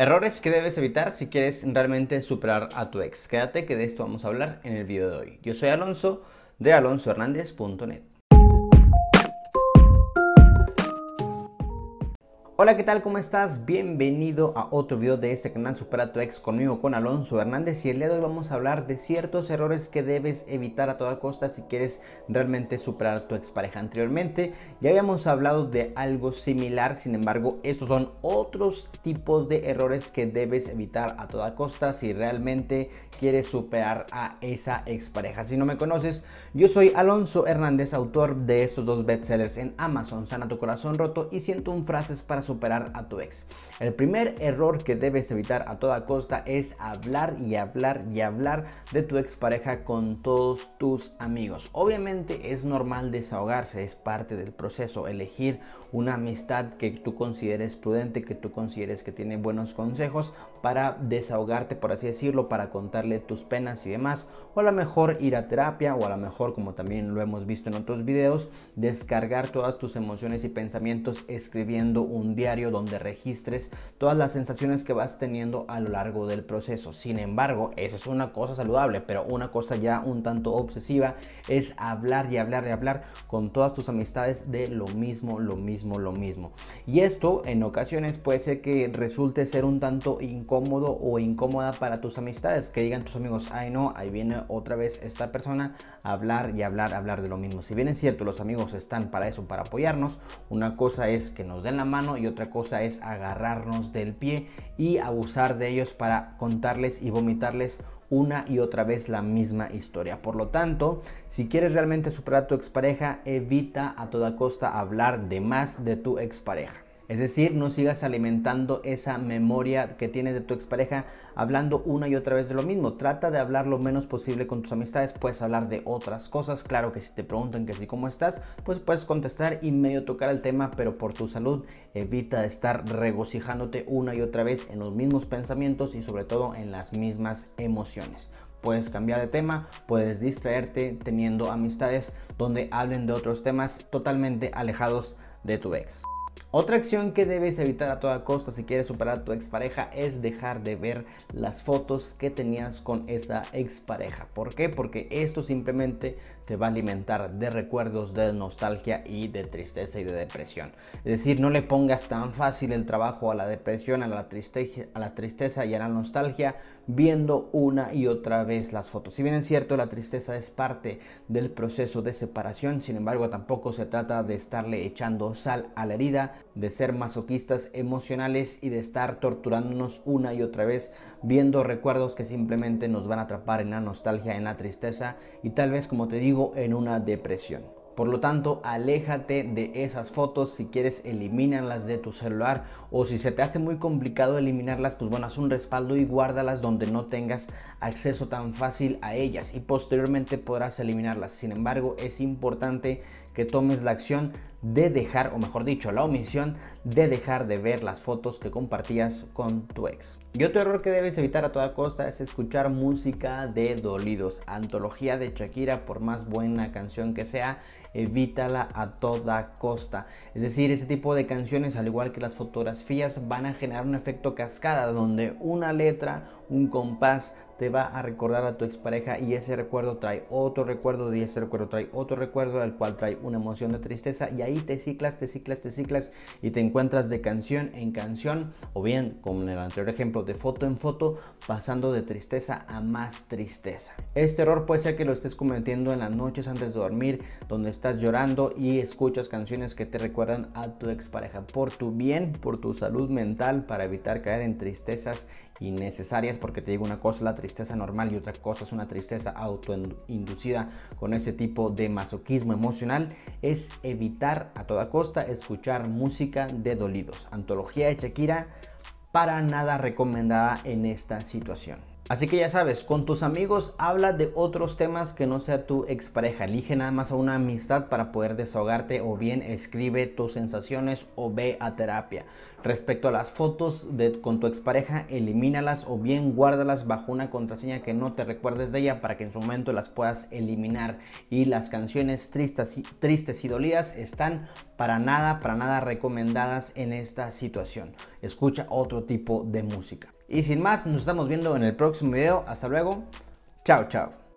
Errores que debes evitar si quieres realmente superar a tu ex. Quédate que de esto vamos a hablar en el video de hoy. Yo soy Alonso de alonsohernandez.net. Hola, ¿qué tal? ¿Cómo estás? Bienvenido a otro video de este canal Supera tu Ex conmigo con Alonso Hernández y el día de hoy vamos a hablar de ciertos errores que debes evitar a toda costa si quieres realmente superar a tu pareja anteriormente. Ya habíamos hablado de algo similar, sin embargo, estos son otros tipos de errores que debes evitar a toda costa si realmente quieres superar a esa pareja. Si no me conoces, yo soy Alonso Hernández, autor de estos dos bestsellers en Amazon, Sana tu corazón roto y siento un frases para superar a tu ex. El primer error que debes evitar a toda costa es hablar y hablar y hablar de tu expareja con todos tus amigos. Obviamente es normal desahogarse, es parte del proceso, elegir una amistad que tú consideres prudente, que tú consideres que tiene buenos consejos para desahogarte, por así decirlo, para contarle tus penas y demás. O a lo mejor ir a terapia o a lo mejor, como también lo hemos visto en otros videos, descargar todas tus emociones y pensamientos escribiendo un diario donde registres todas las sensaciones que vas teniendo a lo largo del proceso. Sin embargo, eso es una cosa saludable, pero una cosa ya un tanto obsesiva es hablar y hablar y hablar con todas tus amistades de lo mismo, lo mismo, lo mismo. Y esto en ocasiones puede ser que resulte ser un tanto incómodo o incómoda para tus amistades, que digan tus amigos, ay no, ahí viene otra vez esta persona a hablar y hablar, hablar de lo mismo. Si bien es cierto, los amigos están para eso, para apoyarnos, una cosa es que nos den la mano y otra cosa es agarrarnos del pie y abusar de ellos para contarles y vomitarles una y otra vez la misma historia. Por lo tanto, si quieres realmente superar a tu expareja, evita a toda costa hablar de más de tu expareja. Es decir, no sigas alimentando esa memoria que tienes de tu expareja hablando una y otra vez de lo mismo. Trata de hablar lo menos posible con tus amistades. Puedes hablar de otras cosas. Claro que si te preguntan que sí, ¿cómo estás? Pues puedes contestar y medio tocar el tema, pero por tu salud evita estar regocijándote una y otra vez en los mismos pensamientos y sobre todo en las mismas emociones. Puedes cambiar de tema, puedes distraerte teniendo amistades donde hablen de otros temas totalmente alejados de tu ex. Otra acción que debes evitar a toda costa si quieres superar a tu expareja es dejar de ver las fotos que tenías con esa expareja. ¿Por qué? Porque esto simplemente te va a alimentar de recuerdos, de nostalgia y de tristeza y de depresión. Es decir, no le pongas tan fácil el trabajo a la depresión, a la tristeza, a la tristeza y a la nostalgia viendo una y otra vez las fotos. Si bien es cierto, la tristeza es parte del proceso de separación, sin embargo tampoco se trata de estarle echando sal a la herida de ser masoquistas emocionales y de estar torturándonos una y otra vez, viendo recuerdos que simplemente nos van a atrapar en la nostalgia, en la tristeza y tal vez, como te digo, en una depresión. Por lo tanto, aléjate de esas fotos. Si quieres, elimínalas de tu celular. O si se te hace muy complicado eliminarlas, pues bueno, haz un respaldo y guárdalas donde no tengas acceso tan fácil a ellas. Y posteriormente podrás eliminarlas. Sin embargo, es importante que tomes la acción de dejar, o mejor dicho, la omisión de dejar de ver las fotos que compartías con tu ex. Y otro error que debes evitar a toda costa es escuchar música de dolidos. Antología de Shakira, por más buena canción que sea, evítala a toda costa. Es decir, ese tipo de canciones, al igual que las fotografías, van a generar un efecto cascada donde una letra, un compás, te va a recordar a tu expareja y ese recuerdo trae otro recuerdo y ese recuerdo trae otro recuerdo al cual trae una emoción de tristeza y ahí te ciclas, te ciclas, te ciclas y te encuentras de canción en canción o bien como en el anterior ejemplo de foto en foto pasando de tristeza a más tristeza. Este error puede ser que lo estés cometiendo en las noches antes de dormir donde estás llorando y escuchas canciones que te recuerdan a tu expareja por tu bien, por tu salud mental para evitar caer en tristezas innecesarias porque te digo una cosa, la tristeza tristeza normal y otra cosa es una tristeza autoinducida con ese tipo de masoquismo emocional, es evitar a toda costa escuchar música de dolidos. Antología de Shakira para nada recomendada en esta situación. Así que ya sabes, con tus amigos habla de otros temas que no sea tu expareja. Elige nada más a una amistad para poder desahogarte o bien escribe tus sensaciones o ve a terapia. Respecto a las fotos de, con tu expareja, elimínalas o bien guárdalas bajo una contraseña que no te recuerdes de ella para que en su momento las puedas eliminar. Y las canciones tristes y, tristes y dolidas están para nada, para nada recomendadas en esta situación. Escucha otro tipo de música. Y sin más, nos estamos viendo en el próximo video. Hasta luego. Chao, chao.